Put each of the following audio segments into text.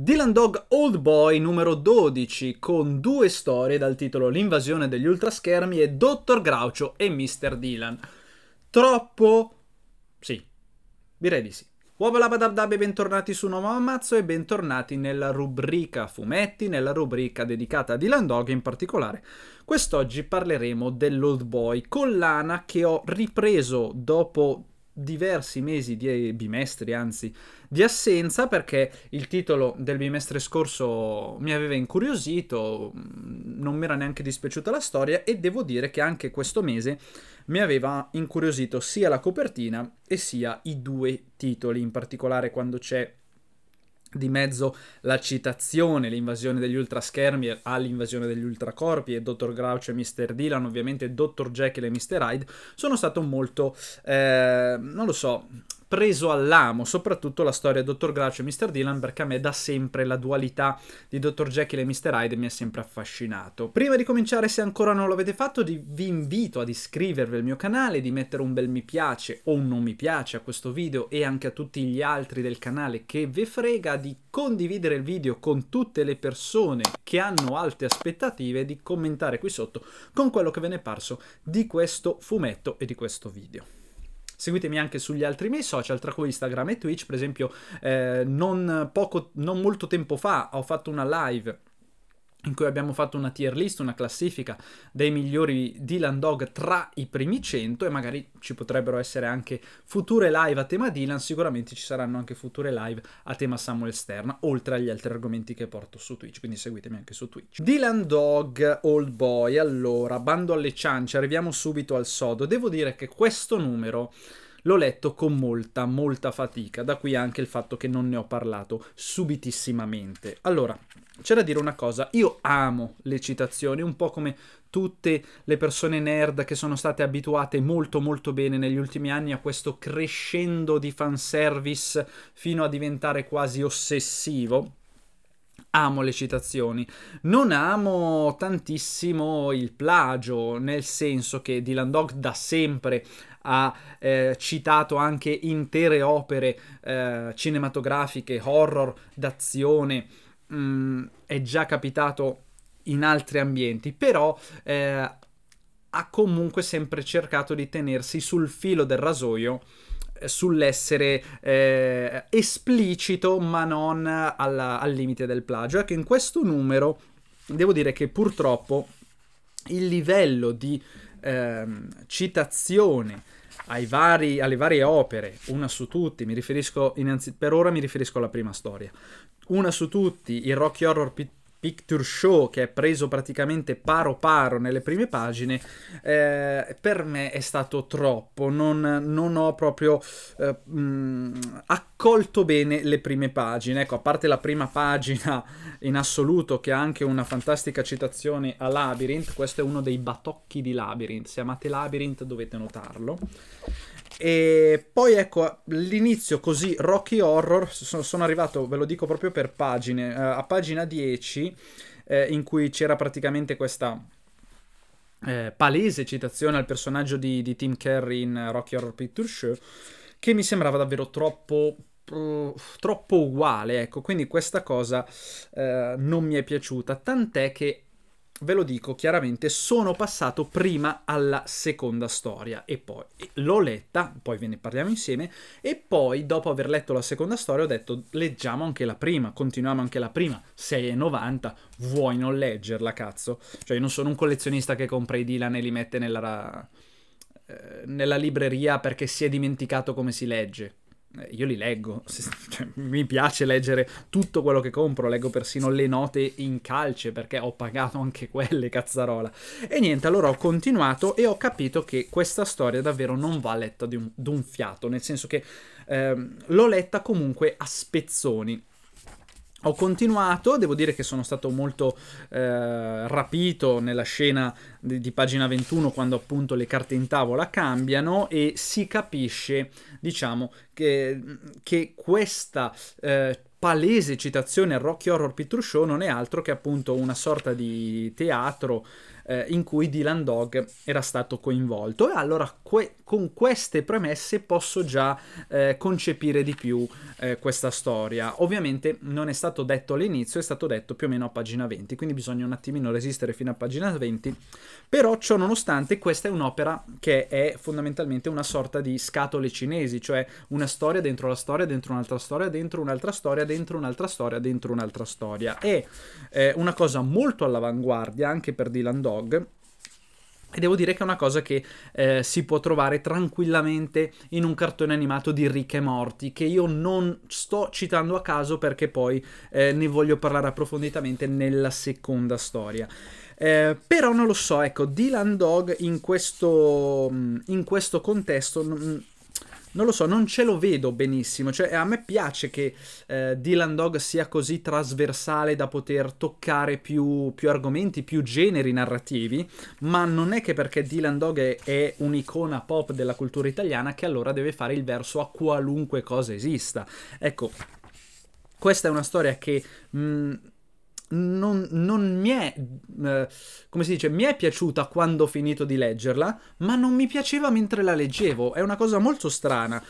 Dylan Dog Old Boy numero 12 con due storie dal titolo L'invasione degli ultraschermi e Dottor Groucho e Mr. Dylan. Troppo? Sì, direi di sì. Wabalabadabdab e bentornati su Nuovo Ammazzo e bentornati nella rubrica fumetti, nella rubrica dedicata a Dylan Dog in particolare. Quest'oggi parleremo dell'Old Boy, collana che ho ripreso dopo diversi mesi, di, eh, bimestri anzi, di assenza perché il titolo del bimestre scorso mi aveva incuriosito, mm, non mi era neanche dispiaciuta la storia e devo dire che anche questo mese mi aveva incuriosito sia la copertina e sia i due titoli, in particolare quando c'è di mezzo la citazione, l'invasione degli ultraschermi all'invasione degli ultracorpi e Dr. Grouch e Mr. Dylan, ovviamente Dr. Jekyll e Mr. Hyde, sono stato molto, eh, non lo so, preso all'amo, soprattutto la storia Dottor Grouch e Mr. Dylan, perché a me da sempre la dualità di Dottor Jekyll e Mr. Hyde mi ha sempre affascinato. Prima di cominciare, se ancora non l'avete fatto, vi invito ad iscrivervi al mio canale, di mettere un bel mi piace o un non mi piace a questo video e anche a tutti gli altri del canale che vi frega, di condividere il video con tutte le persone che hanno alte aspettative, e di commentare qui sotto con quello che ve ne è parso di questo fumetto e di questo video. Seguitemi anche sugli altri miei social, tra cui Instagram e Twitch. Per esempio, eh, non, poco, non molto tempo fa ho fatto una live in cui abbiamo fatto una tier list, una classifica dei migliori Dylan Dog tra i primi 100 e magari ci potrebbero essere anche future live a tema Dylan, sicuramente ci saranno anche future live a tema Samuel Sterna, oltre agli altri argomenti che porto su Twitch, quindi seguitemi anche su Twitch. Dylan Dog, Old Boy, allora, bando alle ciance, arriviamo subito al sodo. Devo dire che questo numero L'ho letto con molta, molta fatica, da qui anche il fatto che non ne ho parlato subitissimamente. Allora, c'è da dire una cosa, io amo le citazioni, un po' come tutte le persone nerd che sono state abituate molto molto bene negli ultimi anni a questo crescendo di fanservice fino a diventare quasi ossessivo amo le citazioni. Non amo tantissimo il plagio, nel senso che Dylan Dog da sempre ha eh, citato anche intere opere eh, cinematografiche, horror, d'azione. Mm, è già capitato in altri ambienti, però eh, ha comunque sempre cercato di tenersi sul filo del rasoio sull'essere eh, esplicito ma non alla, al limite del plagio. Ecco, in questo numero devo dire che purtroppo il livello di eh, citazione vari, alle varie opere, una su tutti, mi riferisco innanzi- per ora mi riferisco alla prima storia, una su tutti, il Rocky Horror Picture Picture Show che è preso praticamente paro paro nelle prime pagine, eh, per me è stato troppo, non, non ho proprio eh, mh, mm, accolto bene le prime pagine. Ecco, a parte la prima pagina in assoluto che ha anche una fantastica citazione a Labyrinth, questo è uno dei batocchi di Labyrinth, se amate Labyrinth dovete notarlo. E poi ecco l'inizio così Rocky Horror. Sono, sono arrivato, ve lo dico proprio per pagine, eh, a pagina 10, eh, in cui c'era praticamente questa. Eh, palese citazione al personaggio di, di Tim Curry in Rocky Horror Picture Show che mi sembrava davvero troppo troppo uguale, ecco, quindi questa cosa eh, non mi è piaciuta, tant'è che ve lo dico chiaramente, sono passato prima alla seconda storia e poi l'ho letta, poi ve ne parliamo insieme, e poi dopo aver letto la seconda storia ho detto leggiamo anche la prima, continuiamo anche la prima, 6,90, vuoi non leggerla cazzo? Cioè io non sono un collezionista che compra i Dylan e li mette nella, eh, nella libreria perché si è dimenticato come si legge. Eh, io li leggo, cioè, mi piace leggere tutto quello che compro, leggo persino le note in calce perché ho pagato anche quelle, cazzarola. E niente, allora ho continuato e ho capito che questa storia davvero non va letta d'un, fiato, nel senso che ehm, l'ho letta comunque a spezzoni. Ho continuato, devo dire che sono stato molto eh, rapito nella scena di, di, pagina 21 quando appunto le carte in tavola cambiano e si capisce, diciamo, che, che questa eh, palese citazione al Rocky Horror Picture Show non è altro che appunto una sorta di teatro eh, in cui Dylan Dog era stato coinvolto. E allora que- con queste premesse posso già eh, concepire di più eh, questa storia. Ovviamente non è stato detto all'inizio, è stato detto più o meno a pagina 20, quindi bisogna un attimino resistere fino a pagina 20, però ciò nonostante questa è un'opera che è fondamentalmente una sorta di scatole cinesi, cioè una storia dentro la storia, dentro un'altra storia, dentro un'altra storia, dentro un'altra storia, dentro un'altra storia. È eh, una cosa molto all'avanguardia anche per Dylan Dog blog e devo dire che è una cosa che eh, si può trovare tranquillamente in un cartone animato di Rick e Morti, che io non sto citando a caso perché poi eh, ne voglio parlare approfonditamente nella seconda storia. Eh, però non lo so, ecco, Dylan Dog in questo, mm, in questo contesto non lo so, non ce lo vedo benissimo. Cioè, a me piace che eh, Dylan Dog sia così trasversale da poter toccare più, più, argomenti, più generi narrativi, ma non è che perché Dylan Dog è, è un'icona pop della cultura italiana che allora deve fare il verso a qualunque cosa esista. Ecco, questa è una storia che... Mh, mm, non, non, mi è, eh, come si dice, mi è piaciuta quando ho finito di leggerla, ma non mi piaceva mentre la leggevo. È una cosa molto strana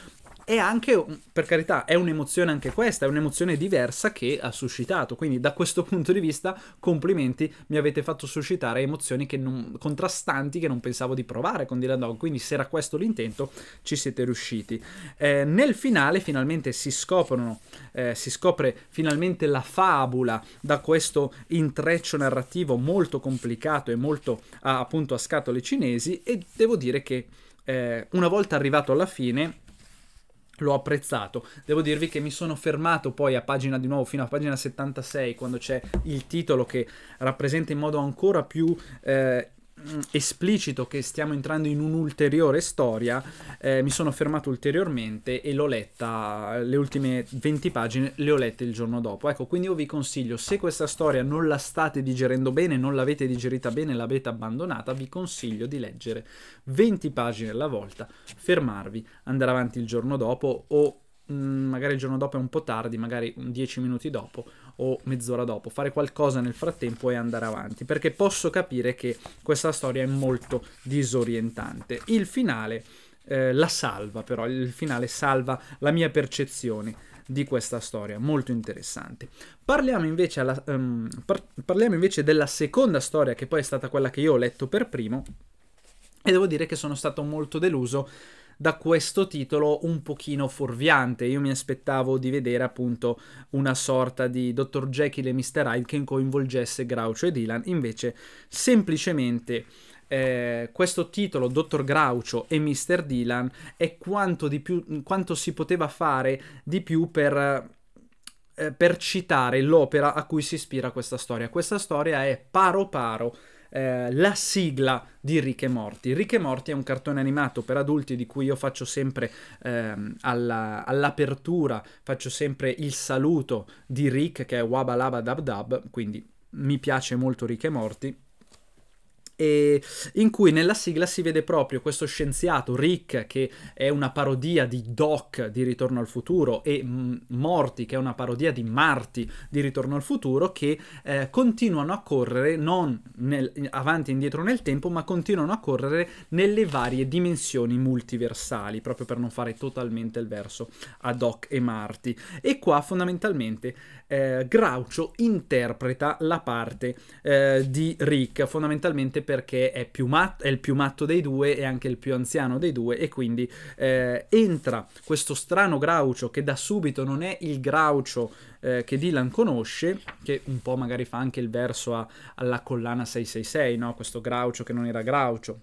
è anche, per carità, è un'emozione anche questa, è un'emozione diversa che ha suscitato. Quindi da questo punto di vista, complimenti, mi avete fatto suscitare emozioni che non, contrastanti che non pensavo di provare con Dylan Dog. Quindi se era questo l'intento, ci siete riusciti. Eh, nel finale finalmente si scoprono, eh, si scopre finalmente la fabula da questo intreccio narrativo molto complicato e molto appunto a scatole cinesi e devo dire che eh, una volta arrivato alla fine l'ho apprezzato. Devo dirvi che mi sono fermato poi a pagina di nuovo fino a pagina 76 quando c'è il titolo che rappresenta in modo ancora più eh, Mm, esplicito che stiamo entrando in un'ulteriore storia, eh, mi sono fermato ulteriormente e l'ho letta, le ultime 20 pagine le ho lette il giorno dopo. Ecco, quindi io vi consiglio, se questa storia non la state digerendo bene, non l'avete digerita bene, l'avete abbandonata, vi consiglio di leggere 20 pagine alla volta, fermarvi, andare avanti il giorno dopo o mh, mm, magari il giorno dopo è un po' tardi, magari 10 minuti dopo o mezz'ora dopo, fare qualcosa nel frattempo e andare avanti, perché posso capire che questa storia è molto disorientante. Il finale eh, la salva però, il finale salva la mia percezione di questa storia, molto interessante. Parliamo invece, alla, um, par parliamo invece della seconda storia che poi è stata quella che io ho letto per primo e devo dire che sono stato molto deluso da questo titolo un pochino fuorviante. Io mi aspettavo di vedere appunto una sorta di Dr. Jekyll e Mr. Hyde che coinvolgesse Groucho e Dylan, invece semplicemente eh, questo titolo, Dottor Groucho e Mr. Dylan, è quanto, più, quanto si poteva fare di più per, eh, per citare l'opera a cui si ispira questa storia. Questa storia è paro paro eh, la sigla di Rick e Morti. Rick e Morti è un cartone animato per adulti di cui io faccio sempre ehm, alla, all'apertura, faccio sempre il saluto di Rick che è Wabalaba Dab Dab, quindi mi piace molto Rick e Morti e in cui nella sigla si vede proprio questo scienziato Rick che è una parodia di Doc di Ritorno al futuro e mm, Morty che è una parodia di Marty di Ritorno al futuro che eh, continuano a correre non nel, avanti e indietro nel tempo ma continuano a correre nelle varie dimensioni multiversali proprio per non fare totalmente il verso a Doc e Marty e qua fondamentalmente eh, Groucho interpreta la parte eh, di Rick fondamentalmente perché è, mat- è, il più matto dei due e anche il più anziano dei due e quindi eh, entra questo strano Graucio che da subito non è il Graucio eh, che Dylan conosce, che un po' magari fa anche il verso a, alla collana 666, no? questo Graucio che non era Graucio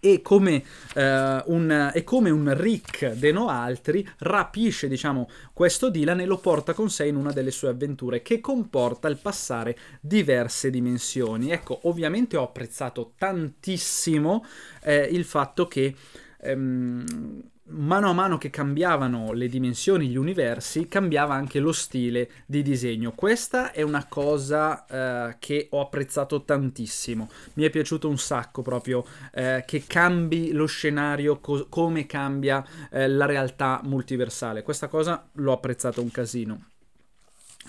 e come, eh, un, e come, un, Rick de Noaltri rapisce diciamo, questo Dylan e lo porta con sé in una delle sue avventure che comporta il passare diverse dimensioni. Ecco, ovviamente ho apprezzato tantissimo eh, il fatto che... Ehm, mano a mano che cambiavano le dimensioni, gli universi, cambiava anche lo stile di disegno. Questa è una cosa eh, che ho apprezzato tantissimo. Mi è piaciuto un sacco proprio eh, che cambi lo scenario, co come cambia eh, la realtà multiversale. Questa cosa l'ho apprezzato un casino.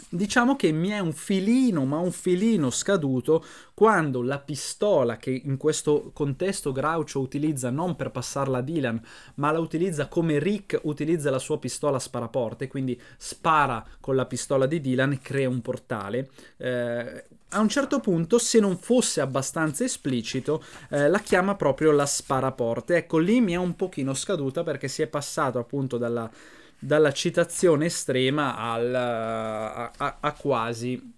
Diciamo che mi è un filino, ma un filino scaduto quando la pistola che in questo contesto Groucho utilizza non per passarla a Dylan, ma la utilizza come Rick utilizza la sua pistola sparaporte, quindi spara con la pistola di Dylan e crea un portale. Eh, a un certo punto, se non fosse abbastanza esplicito, eh, la chiama proprio la sparaporte. Ecco, lì mi è un pochino scaduta perché si è passato appunto dalla dalla citazione estrema al, eh, a, a, a, quasi,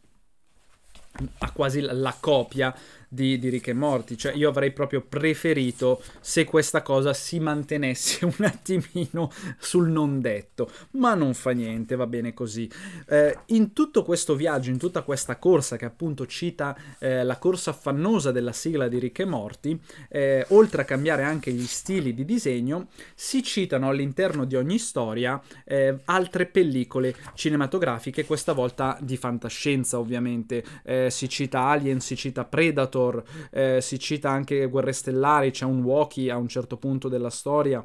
a quasi la copia di, di Rick e Morti. Cioè, io avrei proprio preferito se questa cosa si mantenesse un attimino sul non detto. Ma non fa niente, va bene così. Eh, in tutto questo viaggio, in tutta questa corsa che appunto cita eh, la corsa affannosa della sigla di Rick e Morti, eh, oltre a cambiare anche gli stili di disegno, si citano all'interno di ogni storia eh, altre pellicole cinematografiche, questa volta di fantascienza ovviamente. Eh, si cita Alien, si cita Predator Predator, eh, si cita anche Guerre Stellari, c'è un Wookiee a un certo punto della storia.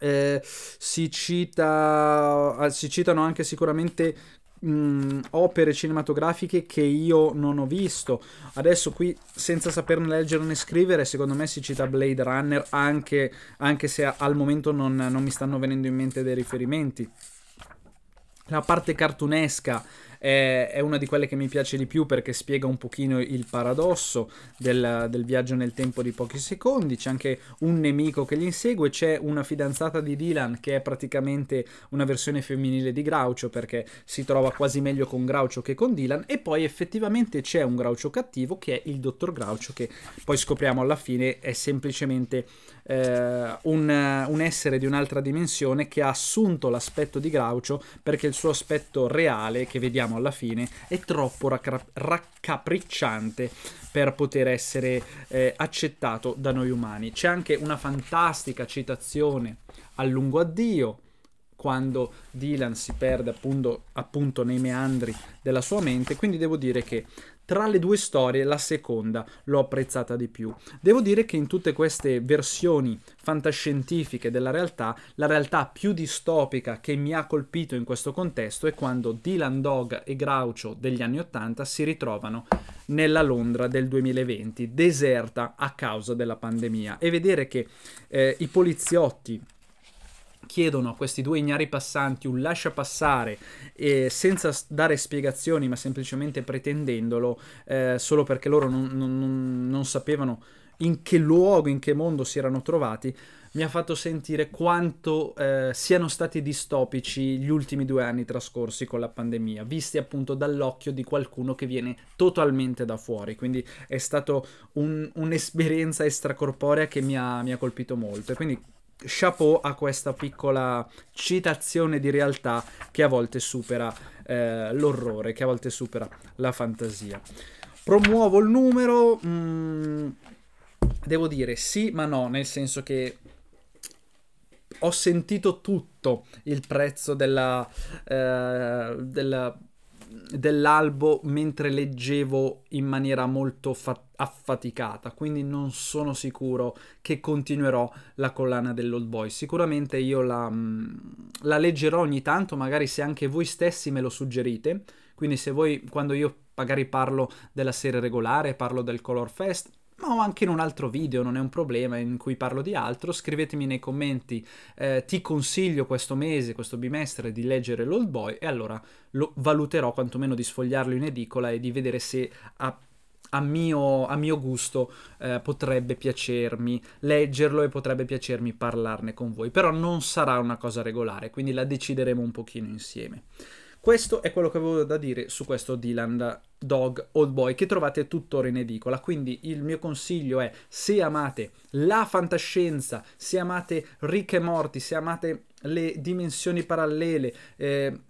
Eh, si, cita, ah, si citano anche sicuramente mh, mm, opere cinematografiche che io non ho visto. Adesso qui, senza saperne leggere né scrivere, secondo me si cita Blade Runner anche, anche se al momento non, non mi stanno venendo in mente dei riferimenti. La parte cartunesca è, è, una di quelle che mi piace di più perché spiega un pochino il paradosso del, del viaggio nel tempo di pochi secondi, c'è anche un nemico che li insegue, c'è una fidanzata di Dylan che è praticamente una versione femminile di Groucho perché si trova quasi meglio con Groucho che con Dylan e poi effettivamente c'è un Groucho cattivo che è il dottor Groucho che poi scopriamo alla fine è semplicemente eh, un, un essere di un'altra dimensione che ha assunto l'aspetto di Groucho perché il suo aspetto reale che vediamo arriviamo alla fine, è troppo raccapricciante per poter essere eh, accettato da noi umani. C'è anche una fantastica citazione a lungo addio quando Dylan si perde appunto, appunto nei meandri della sua mente, quindi devo dire che tra le due storie, la seconda l'ho apprezzata di più. Devo dire che in tutte queste versioni fantascientifiche della realtà, la realtà più distopica che mi ha colpito in questo contesto è quando Dylan Dog e Groucho degli anni Ottanta si ritrovano nella Londra del 2020, deserta a causa della pandemia, e vedere che eh, i poliziotti chiedono a questi due ignari passanti un lascia passare eh, senza dare spiegazioni ma semplicemente pretendendolo eh, solo perché loro non, non, non sapevano in che luogo, in che mondo si erano trovati, mi ha fatto sentire quanto eh, siano stati distopici gli ultimi due anni trascorsi con la pandemia, visti appunto dall'occhio di qualcuno che viene totalmente da fuori. Quindi è stata un, un'esperienza extracorporea che mi ha, mi ha colpito molto. E quindi chapeau a questa piccola citazione di realtà che a volte supera eh, l'orrore, che a volte supera la fantasia. Promuovo il numero, mh, mm, devo dire sì, ma no, nel senso che ho sentito tutto il prezzo della, eh, della dell'albo mentre leggevo in maniera molto affaticata, quindi non sono sicuro che continuerò la collana dell'Old Boy. Sicuramente io la, mm, la leggerò ogni tanto, magari se anche voi stessi me lo suggerite, quindi se voi quando io magari parlo della serie regolare, parlo del Color Fest, ma anche in un altro video, non è un problema, in cui parlo di altro, scrivetemi nei commenti, eh, ti consiglio questo mese, questo bimestre di leggere l'Old Boy e allora lo valuterò quantomeno di sfogliarlo in edicola e di vedere se ha a mio, a mio, gusto eh, potrebbe piacermi leggerlo e potrebbe piacermi parlarne con voi, però non sarà una cosa regolare, quindi la decideremo un pochino insieme. Questo è quello che avevo da dire su questo Dylan Dog Old Boy che trovate tuttora in edicola. Quindi il mio consiglio è se amate la fantascienza, se amate ricche morti, se amate le dimensioni parallele, eh,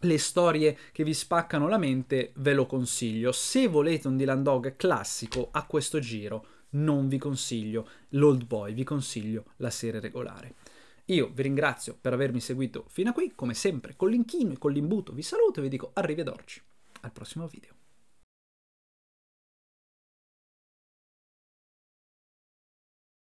le storie che vi spaccano la mente, ve lo consiglio. Se volete un Dylan Dog classico a questo giro, non vi consiglio l'Old Boy, vi consiglio la serie regolare. Io vi ringrazio per avermi seguito fino a qui, come sempre con l'inchino e con l'imbuto vi saluto e vi dico arrivederci al prossimo video.